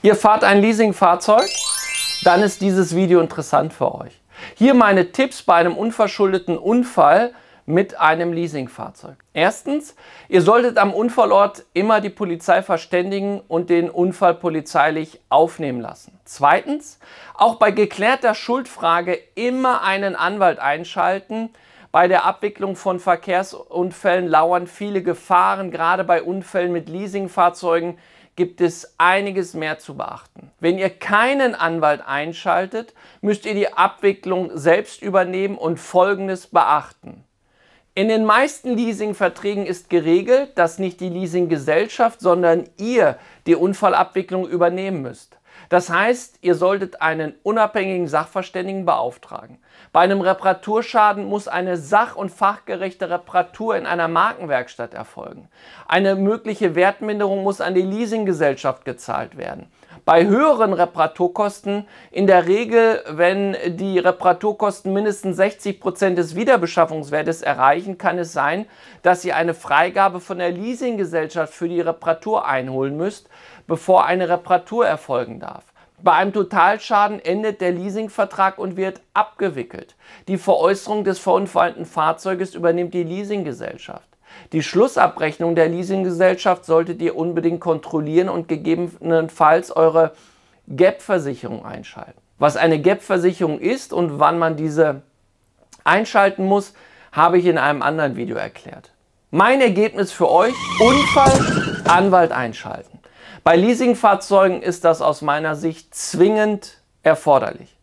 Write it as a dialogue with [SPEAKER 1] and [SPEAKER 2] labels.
[SPEAKER 1] Ihr fahrt ein Leasingfahrzeug? Dann ist dieses Video interessant für euch. Hier meine Tipps bei einem unverschuldeten Unfall mit einem Leasingfahrzeug. Erstens, ihr solltet am Unfallort immer die Polizei verständigen und den Unfall polizeilich aufnehmen lassen. Zweitens, auch bei geklärter Schuldfrage immer einen Anwalt einschalten, bei der Abwicklung von Verkehrsunfällen lauern viele Gefahren. Gerade bei Unfällen mit Leasingfahrzeugen gibt es einiges mehr zu beachten. Wenn ihr keinen Anwalt einschaltet, müsst ihr die Abwicklung selbst übernehmen und Folgendes beachten. In den meisten Leasingverträgen ist geregelt, dass nicht die Leasinggesellschaft, sondern ihr die Unfallabwicklung übernehmen müsst. Das heißt, ihr solltet einen unabhängigen Sachverständigen beauftragen. Bei einem Reparaturschaden muss eine sach- und fachgerechte Reparatur in einer Markenwerkstatt erfolgen. Eine mögliche Wertminderung muss an die Leasinggesellschaft gezahlt werden. Bei höheren Reparaturkosten, in der Regel, wenn die Reparaturkosten mindestens 60% Prozent des Wiederbeschaffungswertes erreichen, kann es sein, dass ihr eine Freigabe von der Leasinggesellschaft für die Reparatur einholen müsst, bevor eine Reparatur erfolgen darf darf. Bei einem Totalschaden endet der Leasingvertrag und wird abgewickelt. Die Veräußerung des verunfallten Fahrzeuges übernimmt die Leasinggesellschaft. Die Schlussabrechnung der Leasinggesellschaft solltet ihr unbedingt kontrollieren und gegebenenfalls eure Gap-Versicherung einschalten. Was eine Gap-Versicherung ist und wann man diese einschalten muss, habe ich in einem anderen Video erklärt. Mein Ergebnis für euch, Unfall, Anwalt einschalten. Bei Leasingfahrzeugen ist das aus meiner Sicht zwingend erforderlich.